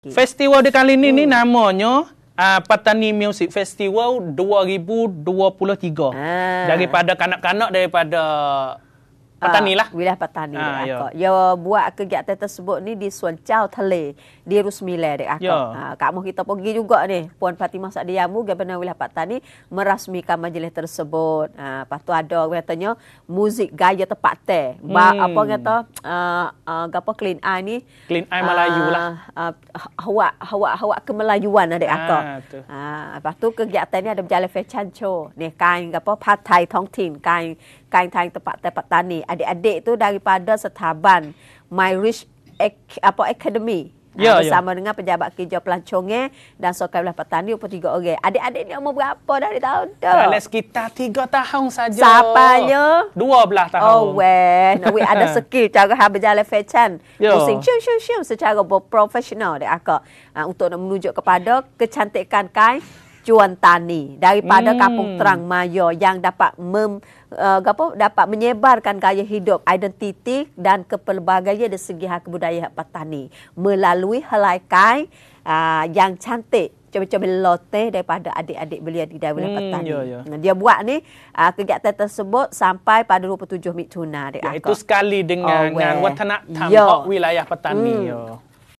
Hmm. Festival di kali ini oh. ni hmm. namanya uh, Petani Music Festival 2023. Ah. Daripada kanak-kanak daripada petani lah. Ah, wilayah petani ha, ah, lah. Yo. Yo, buat kegiatan tersebut ni di Suan Chow Thale. Di Rusmila dek aku. Yo. Ha, Kak Moh kita pergi juga ni. Puan Fatimah Sa'di Yamu, Gabenar Wilayah Petani, merasmikan majlis tersebut. Ha, lepas tu ada, katanya, muzik gaya tepat teh. Hmm. Ba, apa kata, uh, uh, apa, clean eye ni. Clean eye Melayu lah. Uh, awak, uh, awak, melayuan kemelayuan adik aku. Ha, ha, lepas tu kegiatan ni ada berjalan fecan cho. Ni, kain, apa, patai tong tin, kain kain tang tepat tepat tani adik-adik tu daripada Setaban My Rich Ak- apa Academy. Ha, ya, ya, bersama ya. dengan pejabat kerja pelancongnya eh, dan sokai belah petani 23 orang. Adik-adik ni umur berapa dari tahun tu? Dalam sekitar 3 tahun saja. Sapanya? belah tahun. Oh, weh. Nah, we ada skill cara yang ha, berjalan fecan. Ya. Pusing cium, cium, cium secara berprofesional dek aku. Uh, ha, untuk nak menunjuk kepada kecantikan kain Cuan Tani daripada hmm. Kampung Terang Mayo yang dapat mem uh, apa dapat menyebarkan gaya hidup identiti dan kepelbagaiannya dari segi hak budaya hak petani melalui helai kain uh, ah, yang cantik macam-macam lote daripada adik-adik beliau di daerah hmm, Petani. Ya, ya. Dia buat ni uh, kegiatan tersebut sampai pada 27 Mei Tuna. Ya, itu sekali dengan oh, watanak tamak ya. wilayah petani. Hmm. Yo. Ya.